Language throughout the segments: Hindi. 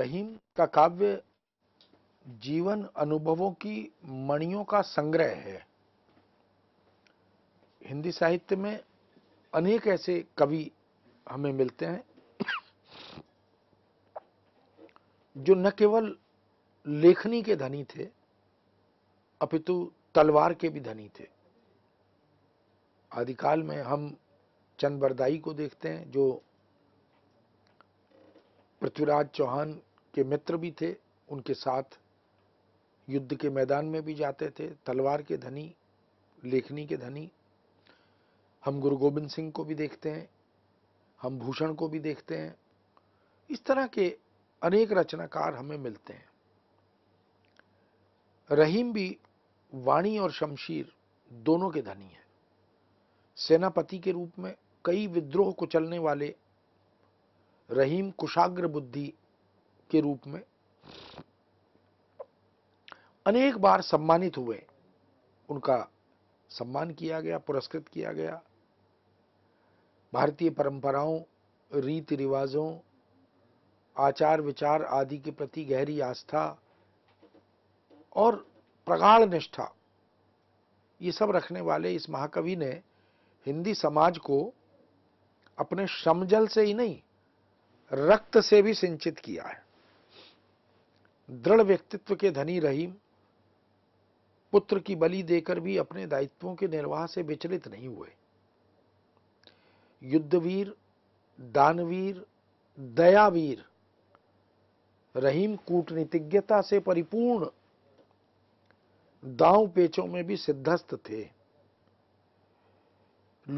रहीम का काव्य जीवन अनुभवों की मणियों का संग्रह है हिंदी साहित्य में अनेक ऐसे कवि हमें मिलते हैं जो न केवल लेखनी के धनी थे अपितु तलवार के भी धनी थे आदिकाल में हम चंद बरदाई को देखते हैं जो पृथ्वीराज चौहान के मित्र भी थे उनके साथ युद्ध के मैदान में भी जाते थे तलवार के धनी लेखनी के धनी हम गुरु गोबिंद सिंह को भी देखते हैं हम भूषण को भी देखते हैं इस तरह के अनेक रचनाकार हमें मिलते हैं रहीम भी वाणी और शमशीर दोनों के धनी हैं सेनापति के रूप में कई विद्रोह कुचलने वाले रहीम कुशाग्र बुद्धि के रूप में अनेक बार सम्मानित हुए उनका सम्मान किया गया पुरस्कृत किया गया भारतीय परंपराओं रीति रिवाजों आचार विचार आदि के प्रति गहरी आस्था और प्रगाढ़ निष्ठा ये सब रखने वाले इस महाकवि ने हिंदी समाज को अपने श्रमजल से ही नहीं रक्त से भी सिंचित किया है दृढ़ व्यक्तित्व के धनी रहीम पुत्र की बलि देकर भी अपने दायित्वों के निर्वाह से विचलित नहीं हुए युद्धवीर दानवीर दयावीर रहीम कूटनीतिज्ञता से परिपूर्ण दांव पेचों में भी सिद्धस्त थे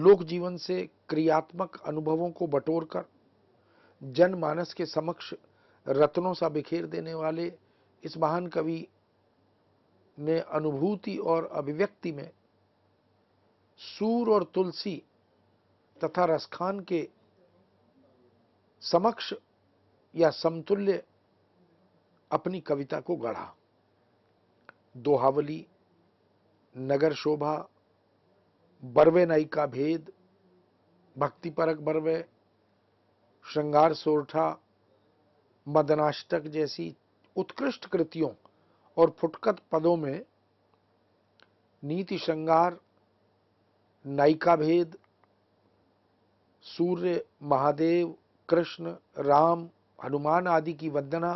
लोक जीवन से क्रियात्मक अनुभवों को बटोरकर जनमानस के समक्ष रत्नों सा बिखेर देने वाले इस महान कवि ने अनुभूति और अभिव्यक्ति में सूर और तुलसी तथा रसखान के समक्ष या समतुल्य अपनी कविता को गढ़ा दोहावली नगर शोभा बरवे नई का भेद भक्ति परक बरवे श्रृंगार सोरठा मदनाष्टक जैसी उत्कृष्ट कृतियों और फुटकत पदों में नीति श्रृंगार नायिका भेद सूर्य महादेव कृष्ण राम हनुमान आदि की वंदना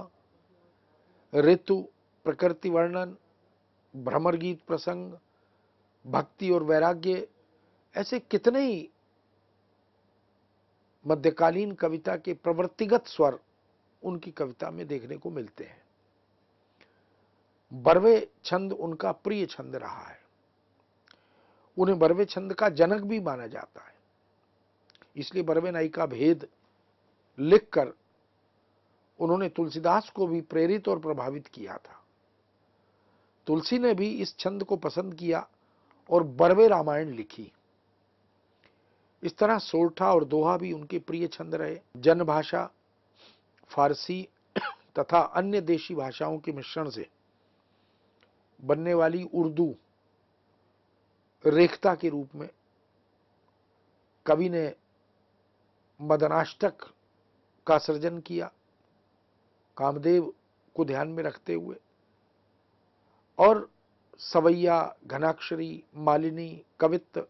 ऋतु प्रकृति वर्णन भ्रमर गीत प्रसंग भक्ति और वैराग्य ऐसे कितने ही मध्यकालीन कविता के प्रवृत्तिगत स्वर उनकी कविता में देखने को मिलते हैं बरवे छंद उनका प्रिय छंद रहा है उन्हें बरवे छंद का जनक भी माना जाता है इसलिए बरवे नाई का भेद लिखकर उन्होंने तुलसीदास को भी प्रेरित और प्रभावित किया था तुलसी ने भी इस छंद को पसंद किया और बरवे रामायण लिखी इस तरह सोरठा और दोहा भी उनके प्रिय छंद रहे जनभाषा फारसी तथा अन्य देशी भाषाओं के मिश्रण से बनने वाली उर्दू रेखता के रूप में कवि ने मदनाष्टक का सृजन किया कामदेव को ध्यान में रखते हुए और सवैया घनाक्षरी मालिनी कवित्त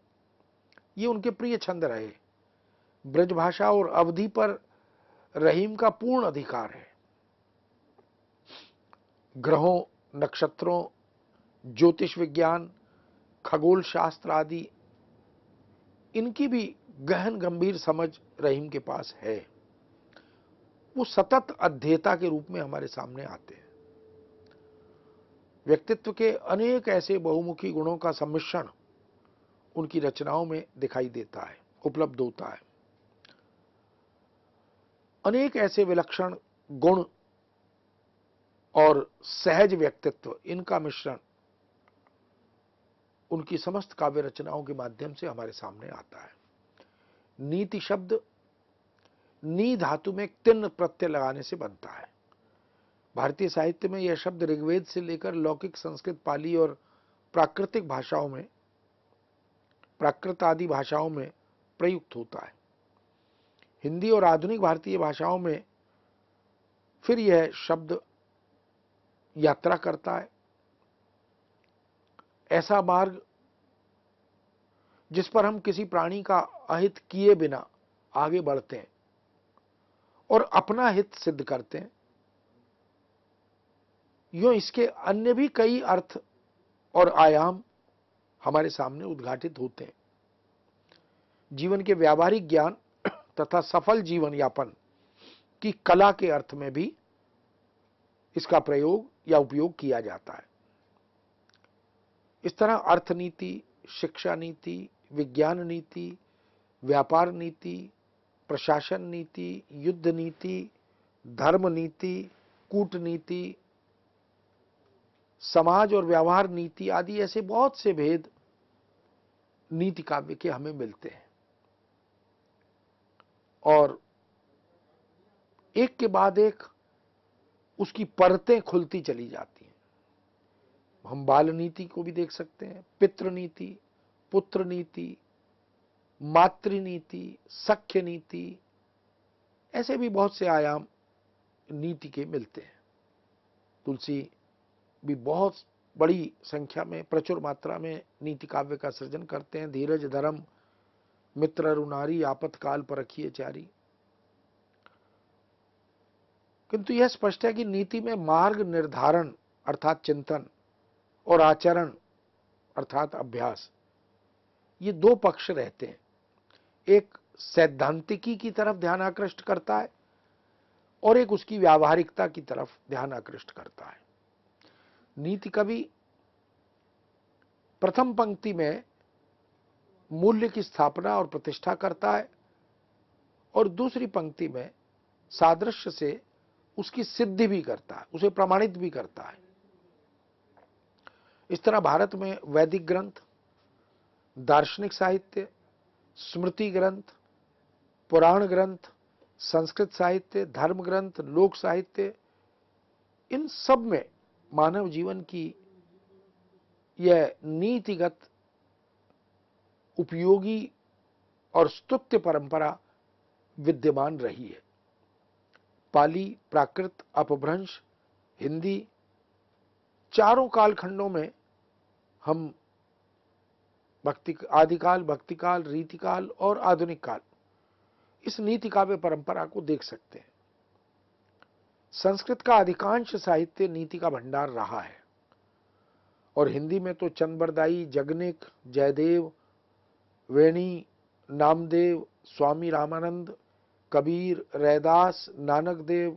ये उनके प्रिय छंद रहे ब्रजभाषा और अवधि पर रहीम का पूर्ण अधिकार है ग्रहों नक्षत्रों ज्योतिष विज्ञान खगोल शास्त्र आदि इनकी भी गहन गंभीर समझ रहीम के पास है वो सतत अध्येता के रूप में हमारे सामने आते हैं व्यक्तित्व के अनेक ऐसे बहुमुखी गुणों का सम्मिश्रण उनकी रचनाओं में दिखाई देता है उपलब्ध होता है अनेक ऐसे विलक्षण गुण और सहज व्यक्तित्व इनका मिश्रण उनकी समस्त काव्य रचनाओं के माध्यम से हमारे सामने आता है नीति शब्द नी धातु में तिन्न प्रत्यय लगाने से बनता है भारतीय साहित्य में यह शब्द ऋग्वेद से लेकर लौकिक संस्कृत पाली और प्राकृतिक भाषाओं में प्राकृत आदि भाषाओं में प्रयुक्त होता है हिंदी और आधुनिक भारतीय भाषाओं में फिर यह शब्द यात्रा करता है ऐसा मार्ग जिस पर हम किसी प्राणी का अहित किए बिना आगे बढ़ते हैं और अपना हित सिद्ध करते हैं यूं इसके अन्य भी कई अर्थ और आयाम हमारे सामने उद्घाटित होते हैं जीवन के व्यावहारिक ज्ञान तथा सफल जीवन यापन की कला के अर्थ में भी इसका प्रयोग या उपयोग किया जाता है इस तरह अर्थ नीति शिक्षा नीति विज्ञान नीति व्यापार नीति प्रशासन नीति युद्ध नीति धर्म नीति कूटनीति समाज और व्यवहार नीति आदि ऐसे बहुत से भेद नीति काव्य के हमें मिलते हैं और एक के बाद एक उसकी परतें खुलती चली जाती हैं हम बाल नीति को भी देख सकते हैं पितृ नीति पुत्र नीति मातृ नीति सख्य नीति ऐसे भी बहुत से आयाम नीति के मिलते हैं तुलसी भी बहुत बड़ी संख्या में प्रचुर मात्रा में नीति काव्य का सृजन करते हैं धीरज धर्म मित्र रुनारी आपतकाल पर रखिए चारी किंतु यह स्पष्ट है कि नीति में मार्ग निर्धारण अर्थात चिंतन और आचरण अर्थात अभ्यास ये दो पक्ष रहते हैं एक सैद्धांतिकी की तरफ ध्यान आकृष्ट करता है और एक उसकी व्यावहारिकता की तरफ ध्यान आकृष्ट करता है नीति कवि प्रथम पंक्ति में मूल्य की स्थापना और प्रतिष्ठा करता है और दूसरी पंक्ति में सादृश्य से उसकी सिद्धि भी करता है उसे प्रमाणित भी करता है इस तरह भारत में वैदिक ग्रंथ दार्शनिक साहित्य स्मृति ग्रंथ पुराण ग्रंथ संस्कृत साहित्य धर्म ग्रंथ लोक साहित्य इन सब में मानव जीवन की यह नीतिगत उपयोगी और स्तुत्य परंपरा विद्यमान रही है पाली प्राकृत अपभ्रंश हिंदी चारों कालखंडों में हम भक्ति आदिकाल भक्तिकाल रीतिकाल और आधुनिक काल इस नीति काव्य परंपरा को देख सकते हैं संस्कृत का अधिकांश साहित्य नीति का भंडार रहा है और हिंदी में तो चंदबरदाई जगनिक जयदेव वेणी नामदेव स्वामी रामानंद कबीर रैदास नानक देव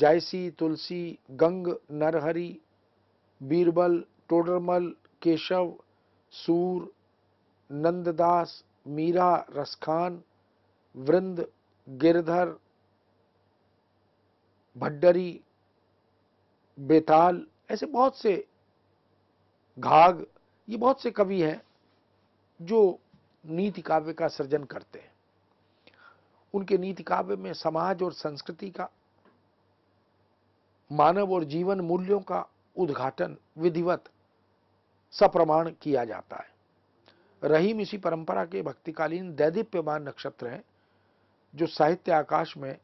जायसी तुलसी गंग नरहरि बीरबल टोडरमल केशव सूर नंददास मीरा रसखान वृंद गिरधर भड्डरी बेताल ऐसे बहुत से घाघ ये बहुत से कवि हैं जो नीति काव्य का सृजन करते हैं उनके नीति काव्य में समाज और संस्कृति का मानव और जीवन मूल्यों का उद्घाटन विधिवत सप्रमाण किया जाता है रहीम इसी परंपरा के भक्तिकालीन दैदीप्यमान नक्षत्र हैं जो साहित्य आकाश में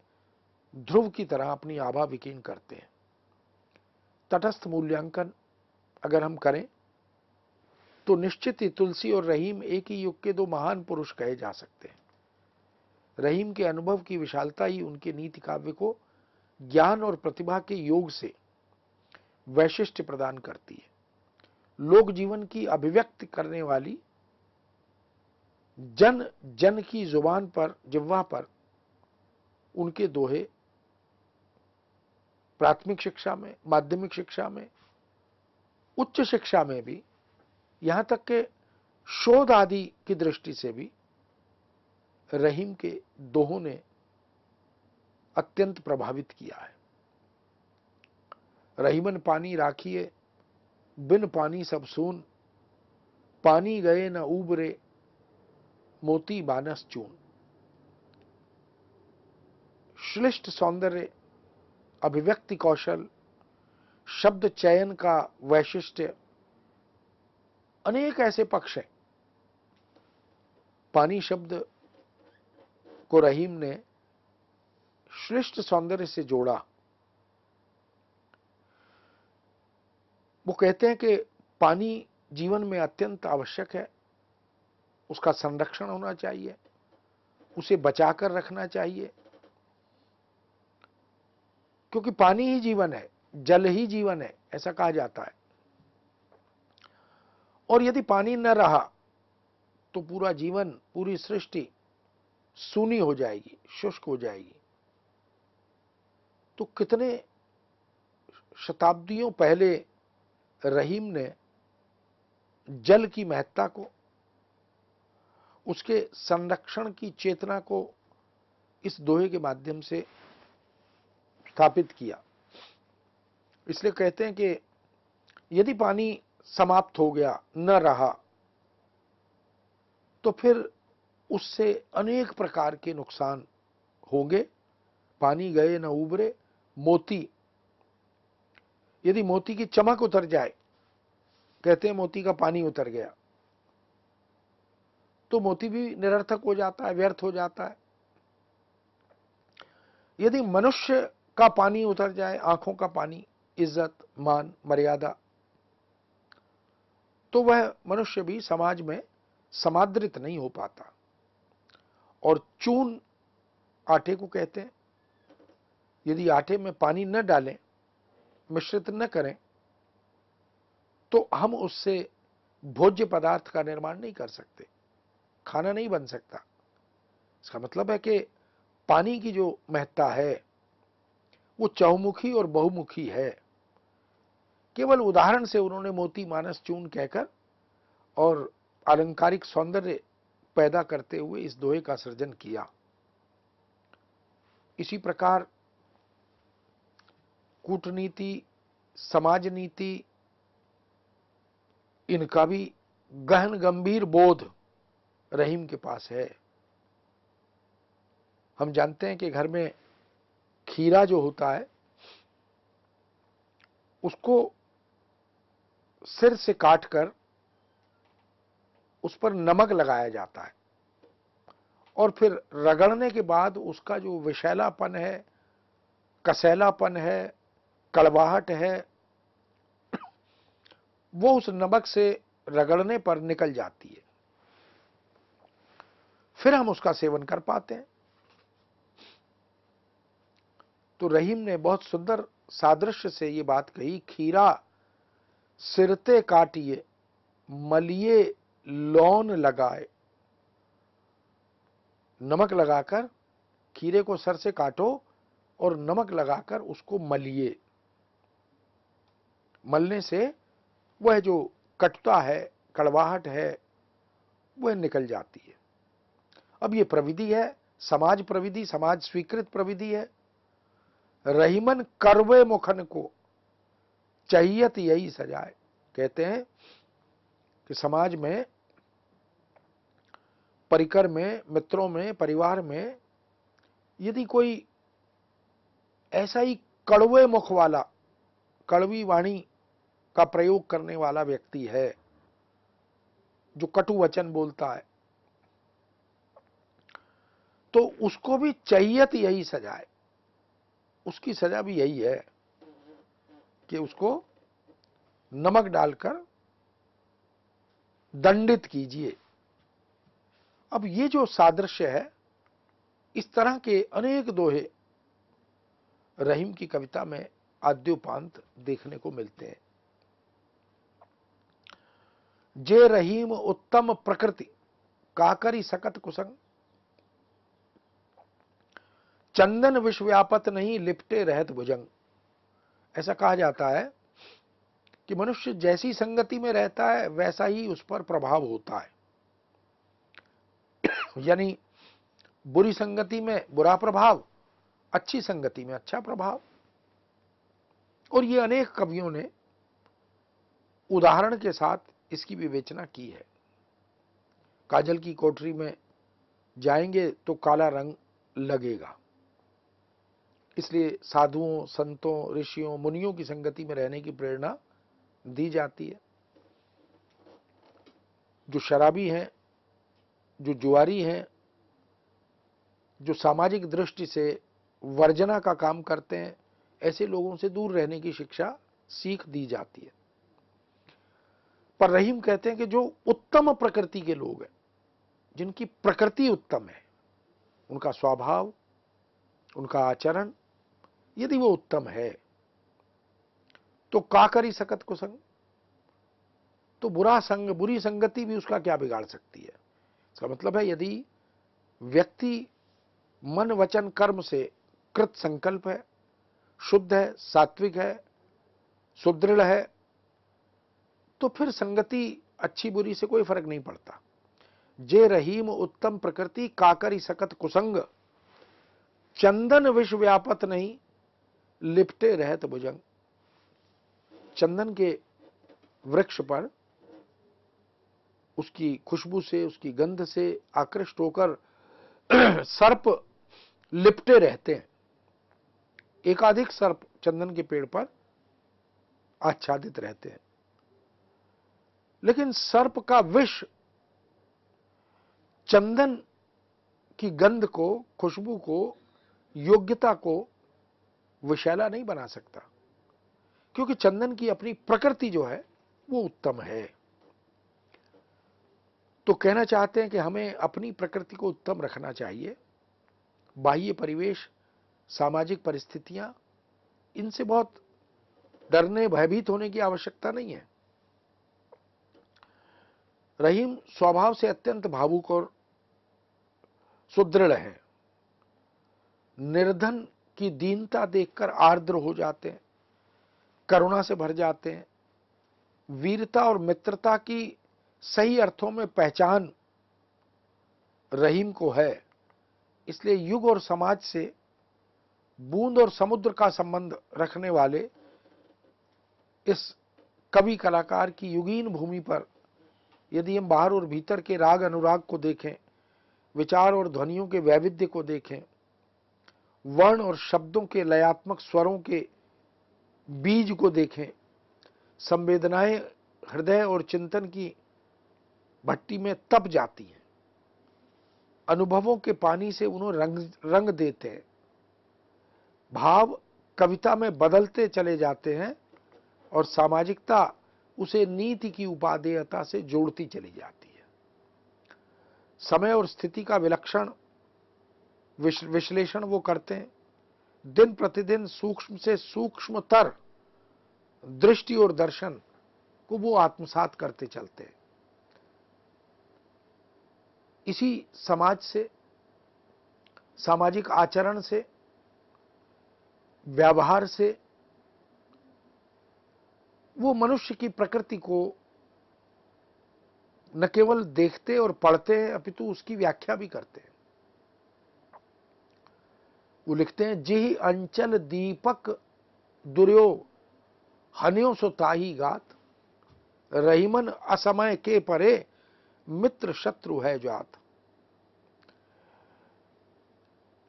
ध्रुव की तरह अपनी आभा विकीर्ण करते हैं तटस्थ मूल्यांकन अगर हम करें तो निश्चित ही तुलसी और रहीम एक ही युग के दो महान पुरुष कहे जा सकते हैं रहीम के अनुभव की विशालता ही उनके नीति काव्य को ज्ञान और प्रतिभा के योग से वैशिष्ट प्रदान करती है लोक जीवन की अभिव्यक्त करने वाली जन जन की जुबान पर जिवा पर उनके दोहे प्राथमिक शिक्षा में माध्यमिक शिक्षा में उच्च शिक्षा में भी यहां तक के शोध आदि की दृष्टि से भी रहीम के दोहों ने अत्यंत प्रभावित किया है रहीमन पानी राखिए बिन पानी सब सुन पानी गए न उबरे मोती बानस चून श्लिष्ट सौंदर्य अभिव्यक्ति कौशल शब्द चयन का वैशिष्ट्य अनेक ऐसे पक्ष हैं पानी शब्द को रहीम ने श्रेष्ठ सौंदर्य से जोड़ा वो कहते हैं कि पानी जीवन में अत्यंत आवश्यक है उसका संरक्षण होना चाहिए उसे बचाकर रखना चाहिए क्योंकि पानी ही जीवन है जल ही जीवन है ऐसा कहा जाता है और यदि पानी न रहा तो पूरा जीवन पूरी सृष्टि सूनी हो जाएगी शुष्क हो जाएगी तो कितने शताब्दियों पहले रहीम ने जल की महत्ता को उसके संरक्षण की चेतना को इस दोहे के माध्यम से स्थापित किया इसलिए कहते हैं कि यदि पानी समाप्त हो गया न रहा तो फिर उससे अनेक प्रकार के नुकसान होंगे पानी गए न उबरे मोती यदि मोती की चमक उतर जाए कहते हैं मोती का पानी उतर गया तो मोती भी निरर्थक हो जाता है व्यर्थ हो जाता है यदि मनुष्य का पानी उतर जाए आंखों का पानी इज्जत मान मर्यादा तो वह मनुष्य भी समाज में समादृत नहीं हो पाता और चून आटे को कहते हैं यदि आटे में पानी न डालें मिश्रित न करें तो हम उससे भोज्य पदार्थ का निर्माण नहीं कर सकते खाना नहीं बन सकता इसका मतलब है कि पानी की जो महत्ता है वो चौमुखी और बहुमुखी है केवल उदाहरण से उन्होंने मोती मानस चून कहकर और आलंकारिक सौंदर्य पैदा करते हुए इस दोहे का सृजन किया इसी प्रकार कूटनीति समाज नीति इनका भी गहन गंभीर बोध रहीम के पास है हम जानते हैं कि घर में खीरा जो होता है उसको सिर से काटकर उस पर नमक लगाया जाता है और फिर रगड़ने के बाद उसका जो विशैलापन है कसैलापन है कड़वाहट है वो उस नमक से रगड़ने पर निकल जाती है फिर हम उसका सेवन कर पाते हैं तो रहीम ने बहुत सुंदर सादृश्य से ये बात कही खीरा सिरते काटिए मलिए लौन लगाए नमक लगाकर खीरे को सर से काटो और नमक लगाकर उसको मलिए मलने से वह जो कटुता है कड़वाहट है वह निकल जाती है अब ये प्रविधि है समाज प्रविधि समाज स्वीकृत प्रविधि है रहीमन करवे मुखन को चाहियत यही सजाए कहते हैं कि समाज में परिकर में मित्रों में परिवार में यदि कोई ऐसा ही कड़वे मुख वाला कड़वी वाणी का प्रयोग करने वाला व्यक्ति है जो कटु वचन बोलता है तो उसको भी चाहिए यही सजाए उसकी सजा भी यही है कि उसको नमक डालकर दंडित कीजिए अब ये जो सादृश्य है इस तरह के अनेक दोहे रहीम की कविता में आद्योपांत देखने को मिलते हैं जे रहीम उत्तम प्रकृति काकरी सकत कुसंग चंदन विश्वव्यापत नहीं लिपटे रहत भुजंग ऐसा कहा जाता है कि मनुष्य जैसी संगति में रहता है वैसा ही उस पर प्रभाव होता है यानी बुरी संगति में बुरा प्रभाव अच्छी संगति में अच्छा प्रभाव और ये अनेक कवियों ने उदाहरण के साथ इसकी विवेचना की है काजल की कोठरी में जाएंगे तो काला रंग लगेगा इसलिए साधुओं संतों ऋषियों मुनियों की संगति में रहने की प्रेरणा दी जाती है जो शराबी हैं जो जुआरी हैं जो सामाजिक दृष्टि से वर्जना का काम करते हैं ऐसे लोगों से दूर रहने की शिक्षा सीख दी जाती है पर रहीम कहते हैं कि जो उत्तम प्रकृति के लोग हैं जिनकी प्रकृति उत्तम है उनका स्वभाव उनका आचरण यदि वो उत्तम है तो का करी सकत को संग तो बुरा संग बुरी संगति भी उसका क्या बिगाड़ सकती है इसका मतलब है यदि व्यक्ति मन वचन कर्म से कृत संकल्प है शुद्ध है सात्विक है सुदृढ़ है तो फिर संगति अच्छी बुरी से कोई फर्क नहीं पड़ता जे रहीम उत्तम प्रकृति काकरी सकत कुसंग चंदन विश्व व्यापत नहीं लिपटे रहत तो भुजंग चंदन के वृक्ष पर उसकी खुशबू से उसकी गंध से आकृष्ट होकर सर्प लिपटे रहते हैं एकाधिक सर्प चंदन के पेड़ पर आच्छादित रहते हैं लेकिन सर्प का विष चंदन की गंध को खुशबू को योग्यता को विशैला नहीं बना सकता क्योंकि चंदन की अपनी प्रकृति जो है वो उत्तम है तो कहना चाहते हैं कि हमें अपनी प्रकृति को उत्तम रखना चाहिए बाह्य परिवेश सामाजिक परिस्थितियां इनसे बहुत डरने भयभीत होने की आवश्यकता नहीं है रहीम स्वभाव से अत्यंत भावुक और सुदृढ़ है निर्धन की दीनता देखकर आर्द्र हो जाते हैं करुणा से भर जाते हैं वीरता और मित्रता की सही अर्थों में पहचान रहीम को है इसलिए युग और समाज से बूंद और समुद्र का संबंध रखने वाले इस कवि कलाकार की युगीन भूमि पर यदि हम बाहर और भीतर के राग अनुराग को देखें विचार और ध्वनियों के वैविध्य को देखें वर्ण और शब्दों के लयात्मक स्वरों के बीज को देखें संवेदनाएं हृदय और चिंतन की भट्टी में तप जाती हैं अनुभवों के पानी से उन्हें रंग रंग देते हैं भाव कविता में बदलते चले जाते हैं और सामाजिकता उसे नीति की उपादेयता से जोड़ती चली जाती है समय और स्थिति का विलक्षण विश्लेषण वो करते हैं दिन प्रतिदिन सूक्ष्म से सूक्ष्मतर दृष्टि और दर्शन को वो आत्मसात करते चलते हैं इसी समाज से सामाजिक आचरण से व्यवहार से वो मनुष्य की प्रकृति को न केवल देखते और पढ़ते हैं अपितु उसकी व्याख्या भी करते हैं वो लिखते हैं जिही अंचल दीपक दुर्यो हनियो सुताही गात रहीमन असमय के परे मित्र शत्रु है जात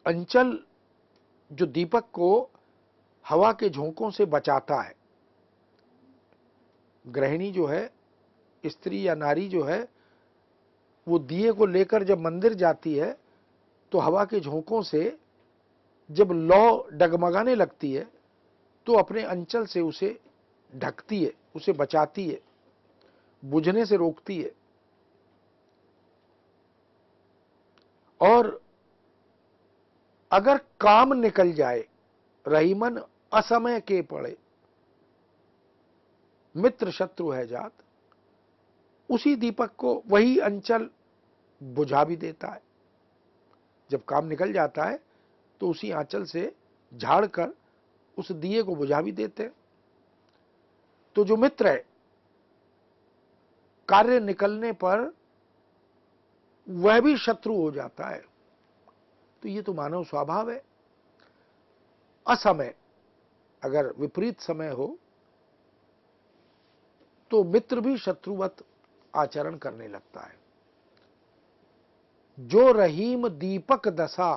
अंचल जो दीपक को हवा के झोंकों से बचाता है गृहिणी जो है स्त्री या नारी जो है वो दिए को लेकर जब मंदिर जाती है तो हवा के झोंकों से जब लौ डगमगाने लगती है तो अपने अंचल से उसे ढकती है उसे बचाती है बुझने से रोकती है और अगर काम निकल जाए रहीमन असमय के पड़े मित्र शत्रु है जात उसी दीपक को वही अंचल बुझा भी देता है जब काम निकल जाता है तो उसी आंचल से झाड़कर उस दिए को बुझा भी देते तो जो मित्र है कार्य निकलने पर वह भी शत्रु हो जाता है तो ये तो मानव स्वभाव है असमय अगर विपरीत समय हो तो मित्र भी शत्रुवत आचरण करने लगता है जो रहीम दीपक दशा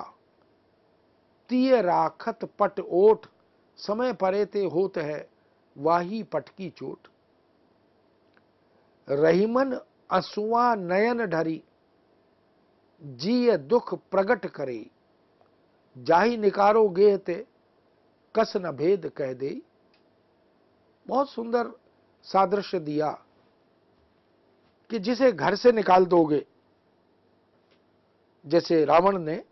तिय राखत पट ओठ समय परे ते होत है वाही पट की चोट रहीमन असुआ नयन ढरी जिय दुख प्रगट करे जाही निकारो गेह ते कस न भेद कह दे बहुत सुंदर सादृश्य दिया कि जिसे घर से निकाल दोगे जैसे रावण ने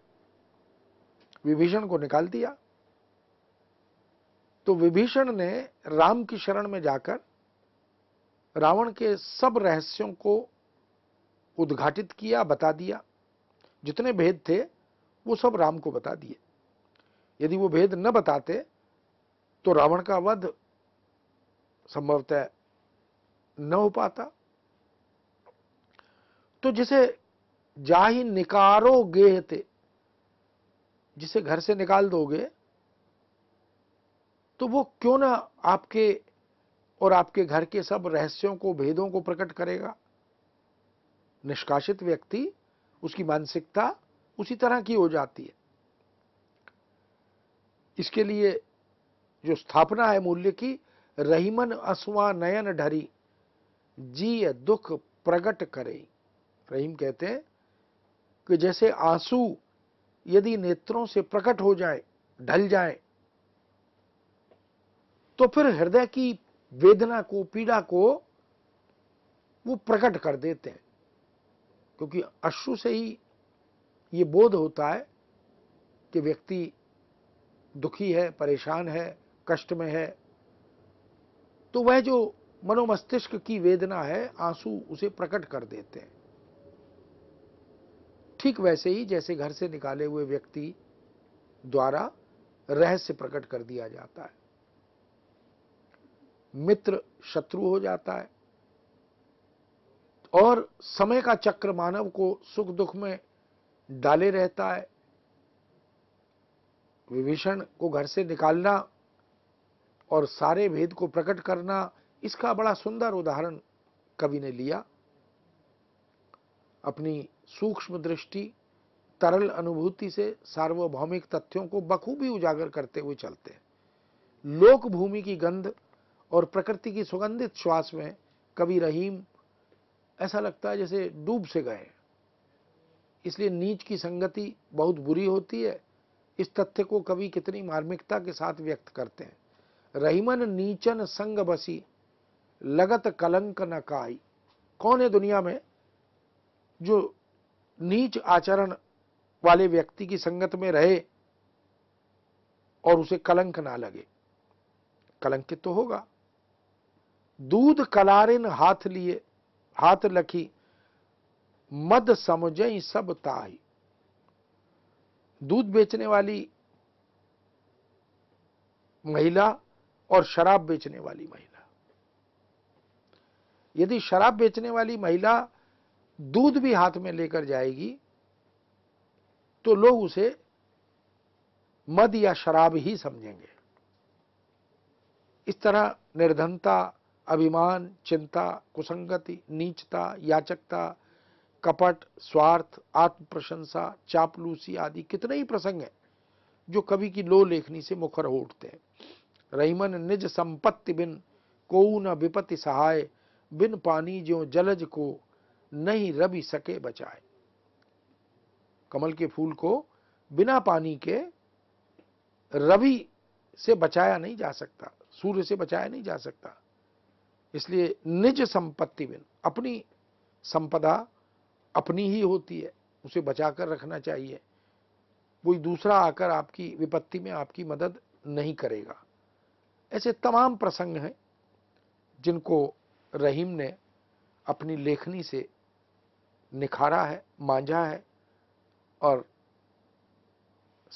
विभीषण को निकाल दिया तो विभीषण ने राम की शरण में जाकर रावण के सब रहस्यों को उद्घाटित किया बता दिया जितने भेद थे वो सब राम को बता दिए यदि वो भेद न बताते तो रावण का वध संभवतः न हो पाता तो जिसे जाहि निकारो गेह थे जिसे घर से निकाल दोगे तो वो क्यों ना आपके और आपके घर के सब रहस्यों को भेदों को प्रकट करेगा निष्कासित व्यक्ति उसकी मानसिकता उसी तरह की हो जाती है इसके लिए जो स्थापना है मूल्य की रहीमन असुआ नयन ढरी जी दुख प्रकट करे रहीम कहते हैं कि जैसे आंसू यदि नेत्रों से प्रकट हो जाए ढल जाए तो फिर हृदय की वेदना को पीड़ा को वो प्रकट कर देते हैं क्योंकि अश्रु से ही ये बोध होता है कि व्यक्ति दुखी है परेशान है कष्ट में है तो वह जो मनोमस्तिष्क की वेदना है आंसू उसे प्रकट कर देते हैं ठीक वैसे ही जैसे घर से निकाले हुए व्यक्ति द्वारा रहस्य प्रकट कर दिया जाता है मित्र शत्रु हो जाता है और समय का चक्र मानव को सुख दुख में डाले रहता है विभीषण को घर से निकालना और सारे भेद को प्रकट करना इसका बड़ा सुंदर उदाहरण कवि ने लिया अपनी सूक्ष्म दृष्टि तरल अनुभूति से सार्वभौमिक तथ्यों को बखूबी उजागर करते हुए चलते हैं लोक भूमि की गंध और प्रकृति की सुगंधित श्वास में कभी रहीम ऐसा लगता है जैसे डूब से गए इसलिए नीच की संगति बहुत बुरी होती है इस तथ्य को कवि कितनी मार्मिकता के साथ व्यक्त करते हैं रहीमन नीचन संग बसी लगत कलंक न काई कौन है दुनिया में जो नीच आचरण वाले व्यक्ति की संगत में रहे और उसे कलंक ना लगे कलंकित तो होगा दूध कलारिन हाथ लिए हाथ लखी मद समझ सब ताही दूध बेचने वाली महिला और शराब बेचने वाली महिला यदि शराब बेचने वाली महिला दूध भी हाथ में लेकर जाएगी तो लोग उसे मद या शराब ही समझेंगे इस तरह निर्धनता अभिमान चिंता कुसंगति नीचता याचकता कपट स्वार्थ आत्म प्रशंसा चापलूसी आदि कितने ही प्रसंग हैं जो कवि की लो लेखनी से मुखर हो उठते हैं रहीमन निज संपत्ति बिन कोऊ न विपत्ति सहाय बिन पानी ज्यो जलज को नहीं रबी सके बचाए कमल के फूल को बिना पानी के रवि से बचाया नहीं जा सकता सूर्य से बचाया नहीं जा सकता इसलिए निज संपत्ति बिन अपनी संपदा अपनी ही होती है उसे बचाकर रखना चाहिए कोई दूसरा आकर आपकी विपत्ति में आपकी मदद नहीं करेगा ऐसे तमाम प्रसंग हैं जिनको रहीम ने अपनी लेखनी से निखारा है मांझा है और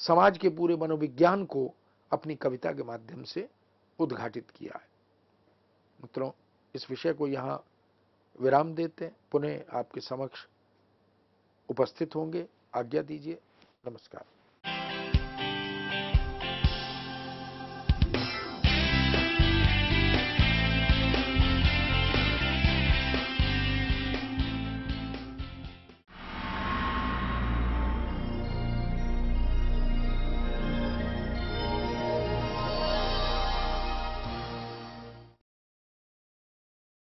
समाज के पूरे मनोविज्ञान को अपनी कविता के माध्यम से उद्घाटित किया है मित्रों इस विषय को यहाँ विराम देते हैं पुनः आपके समक्ष उपस्थित होंगे आज्ञा दीजिए नमस्कार